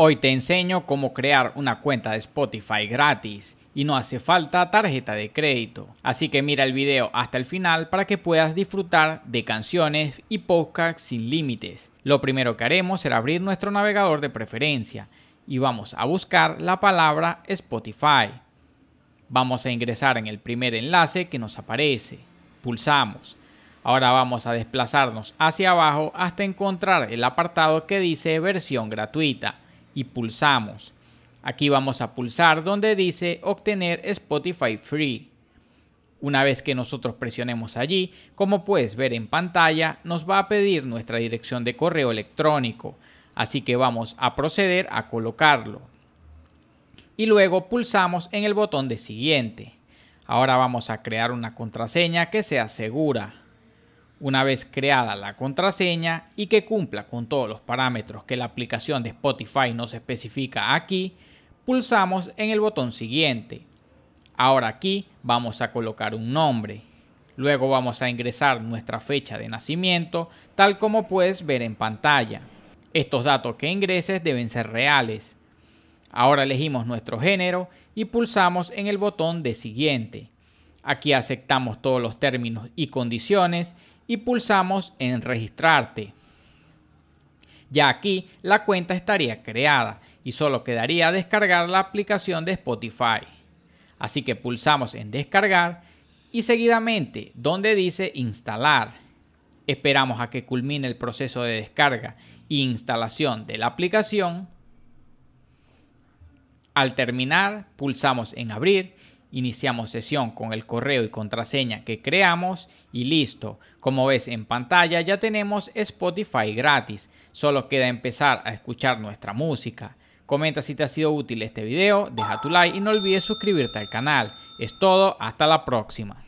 Hoy te enseño cómo crear una cuenta de Spotify gratis y no hace falta tarjeta de crédito. Así que mira el video hasta el final para que puedas disfrutar de canciones y podcasts sin límites. Lo primero que haremos es abrir nuestro navegador de preferencia y vamos a buscar la palabra Spotify. Vamos a ingresar en el primer enlace que nos aparece. Pulsamos. Ahora vamos a desplazarnos hacia abajo hasta encontrar el apartado que dice versión gratuita y pulsamos. Aquí vamos a pulsar donde dice obtener Spotify Free. Una vez que nosotros presionemos allí, como puedes ver en pantalla, nos va a pedir nuestra dirección de correo electrónico. Así que vamos a proceder a colocarlo. Y luego pulsamos en el botón de siguiente. Ahora vamos a crear una contraseña que sea segura. Una vez creada la contraseña y que cumpla con todos los parámetros que la aplicación de Spotify nos especifica aquí, pulsamos en el botón siguiente. Ahora aquí vamos a colocar un nombre. Luego vamos a ingresar nuestra fecha de nacimiento, tal como puedes ver en pantalla. Estos datos que ingreses deben ser reales. Ahora elegimos nuestro género y pulsamos en el botón de siguiente. Aquí aceptamos todos los términos y condiciones y pulsamos en registrarte. Ya aquí la cuenta estaría creada y solo quedaría descargar la aplicación de Spotify. Así que pulsamos en descargar y seguidamente donde dice instalar. Esperamos a que culmine el proceso de descarga e instalación de la aplicación. Al terminar, pulsamos en abrir Iniciamos sesión con el correo y contraseña que creamos y listo. Como ves en pantalla ya tenemos Spotify gratis. Solo queda empezar a escuchar nuestra música. Comenta si te ha sido útil este video, deja tu like y no olvides suscribirte al canal. Es todo, hasta la próxima.